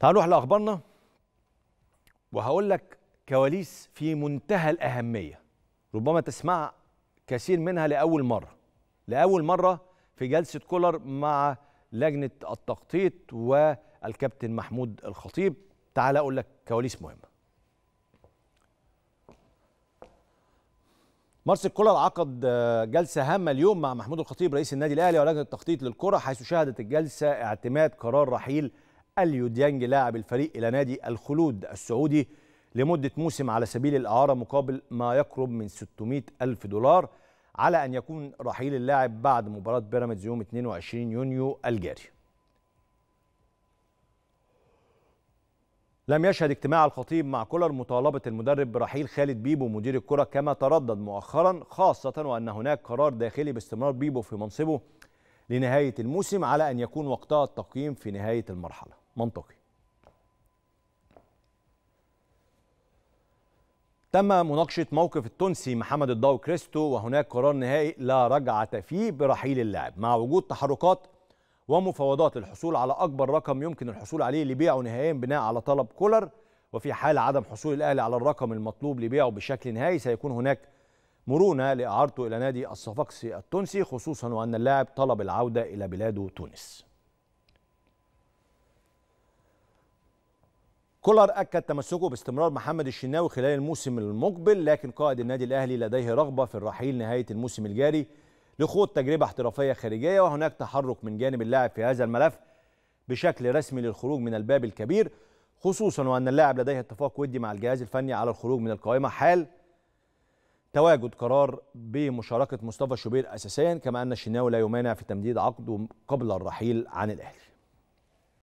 تعالوا نروح لاخبارنا وهقول لك كواليس في منتهى الاهميه ربما تسمع كثير منها لاول مره لاول مره في جلسه كولر مع لجنه التخطيط والكابتن محمود الخطيب تعال اقول لك كواليس مهمه مارسيل كولر عقد آه، جلسة هامة اليوم مع محمود الخطيب رئيس النادي الأهلي ولجنة التخطيط للكرة حيث شهدت الجلسة اعتماد قرار رحيل أليو ديانج لاعب الفريق إلى نادي الخلود السعودي لمدة موسم على سبيل الإعارة مقابل ما يقرب من 600 ألف دولار على أن يكون رحيل اللاعب بعد مباراة بيراميدز يوم 22 يونيو الجاري لم يشهد اجتماع الخطيب مع كولر مطالبة المدرب برحيل خالد بيبو مدير الكرة كما تردد مؤخرا خاصة وأن هناك قرار داخلي باستمرار بيبو في منصبه لنهاية الموسم على أن يكون وقتها التقييم في نهاية المرحلة منطقي تم مناقشة موقف التونسي محمد الضو كريستو وهناك قرار نهائي لا رجعة فيه برحيل اللاعب مع وجود تحركات ومفاوضات للحصول على أكبر رقم يمكن الحصول عليه لبيعه نهائيا بناء على طلب كولر وفي حال عدم حصول الأهلي على الرقم المطلوب لبيعه بشكل نهائي سيكون هناك مرونة لإعارته إلى نادي الصفاقسي التونسي خصوصا وأن اللاعب طلب العودة إلى بلاده تونس كولر أكد تمسكه باستمرار محمد الشناوي خلال الموسم المقبل لكن قائد النادي الأهلي لديه رغبة في الرحيل نهاية الموسم الجاري لخوض تجربة احترافية خارجية وهناك تحرك من جانب اللاعب في هذا الملف بشكل رسمي للخروج من الباب الكبير خصوصا وأن اللاعب لديه اتفاق ودي مع الجهاز الفني على الخروج من القائمة حال تواجد قرار بمشاركة مصطفى شوبير أساسيا كما أن الشناوي لا يمانع في تمديد عقده قبل الرحيل عن الأهلي